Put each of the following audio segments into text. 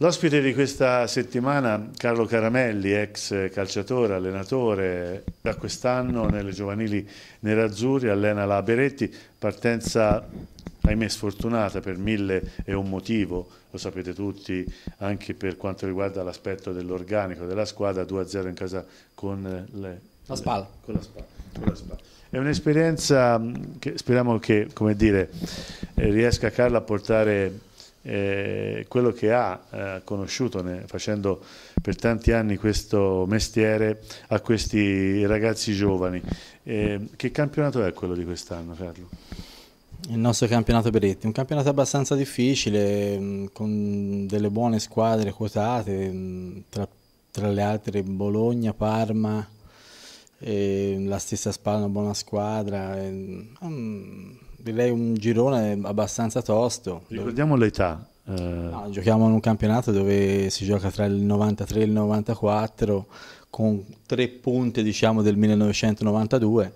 L'ospite di questa settimana, Carlo Caramelli, ex calciatore, allenatore, da quest'anno nelle giovanili nerazzurri, allena la Beretti, partenza ahimè sfortunata per mille e un motivo, lo sapete tutti, anche per quanto riguarda l'aspetto dell'organico della squadra, 2-0 in casa con, le, la spalla. Con la spalla. Con la spalla. È un'esperienza che speriamo che, come dire, eh, riesca Carlo a portare eh, quello che ha eh, conosciuto ne, facendo per tanti anni questo mestiere a questi ragazzi giovani. Eh, che campionato è quello di quest'anno Carlo? Il nostro campionato Beretti, un campionato abbastanza difficile, mm, con delle buone squadre quotate, mm, tra, tra, le altre Bologna, Parma, la stessa Spalla, una buona squadra. E, mh, mm, direi un girone abbastanza tosto. Ricordiamo dove... l'età. Eh... No, giochiamo in un campionato dove si gioca tra il 93 e il 94 con tre punte diciamo, del 1992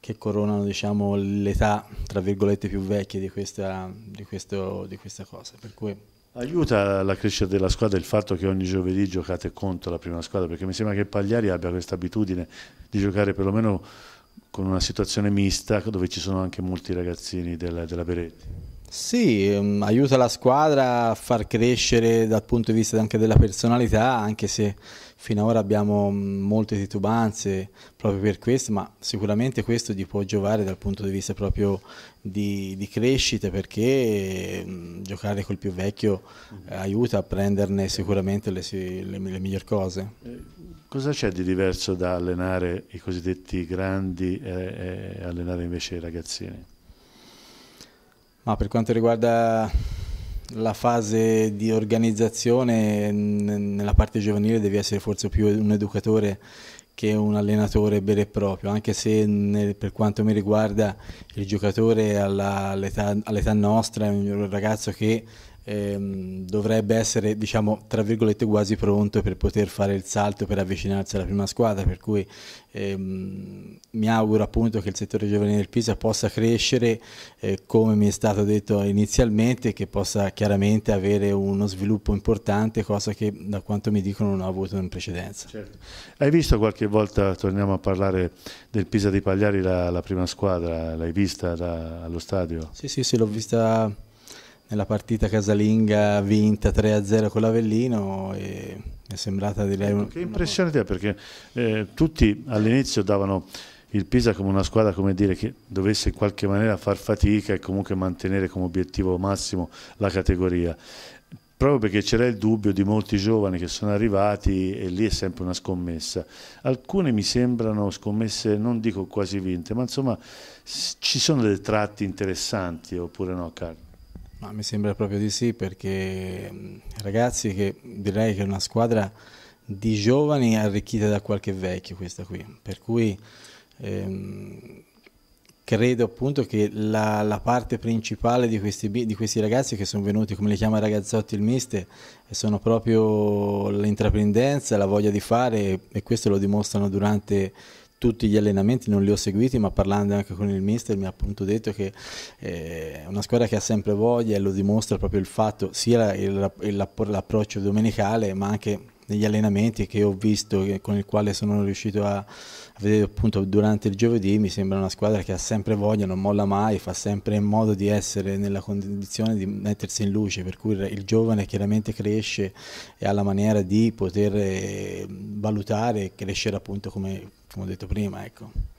che coronano diciamo, l'età tra virgolette più vecchia di questa, di questo, di questa cosa. Cui... Aiuta la crescita della squadra il fatto che ogni giovedì giocate contro la prima squadra perché mi sembra che Pagliari abbia questa abitudine di giocare perlomeno con una situazione mista dove ci sono anche molti ragazzini della, della Beretti. Sì, ehm, aiuta la squadra a far crescere dal punto di vista anche della personalità, anche se finora abbiamo molte titubanze proprio per questo, ma sicuramente questo gli può giovare dal punto di vista proprio di, di crescita, perché giocare col più vecchio eh, aiuta a prenderne sicuramente le, le, le migliori cose. Eh, cosa c'è di diverso da allenare i cosiddetti grandi e, e allenare invece i ragazzini? Ma per quanto riguarda la fase di organizzazione, nella parte giovanile devi essere forse più un educatore che un allenatore vero e proprio, anche se nel, per quanto mi riguarda il giocatore all'età all nostra è un ragazzo che ehm, dovrebbe essere, diciamo, tra virgolette quasi pronto per poter fare il salto per avvicinarsi alla prima squadra, per cui ehm, mi auguro appunto che il settore giovanile del Pisa possa crescere eh, come mi è stato detto inizialmente, che possa chiaramente avere uno sviluppo importante, cosa che da quanto mi dicono non ha avuto in precedenza. Certo. Hai visto qualche volta, torniamo a parlare del Pisa di Pagliari, la, la prima squadra, l'hai vista da, allo stadio? Sì, sì, sì, l'ho vista nella partita casalinga vinta 3-0 con l'Avellino e mi è sembrata di lei... Ecco, una... Che impressione ti ha? Perché eh, tutti all'inizio davano il Pisa come una squadra come dire, che dovesse in qualche maniera far fatica e comunque mantenere come obiettivo massimo la categoria. Proprio perché c'era il dubbio di molti giovani che sono arrivati e lì è sempre una scommessa. Alcune mi sembrano scommesse, non dico quasi vinte, ma insomma ci sono dei tratti interessanti oppure no Carlo? Ma mi sembra proprio di sì perché mm, ragazzi che direi che è una squadra di giovani arricchita da qualche vecchio questa qui, per cui ehm, credo appunto che la, la parte principale di questi, di questi, ragazzi che sono venuti, come li chiama ragazzotti il mister, sono proprio l'intraprendenza, la voglia di fare e questo lo dimostrano durante tutti gli allenamenti, non li ho seguiti, ma parlando anche con il mister mi ha appunto detto che eh, è una squadra che ha sempre voglia e lo dimostra proprio il fatto, sia l'approccio domenicale, ma anche negli allenamenti che ho visto, con il quale sono riuscito a, vedere appunto durante il giovedì, mi sembra una squadra che ha sempre voglia, non molla mai, fa sempre in modo di essere nella condizione di mettersi in luce, per cui il giovane chiaramente cresce e ha la maniera di poter eh, valutare e crescere appunto come come ho detto prima. Ecco.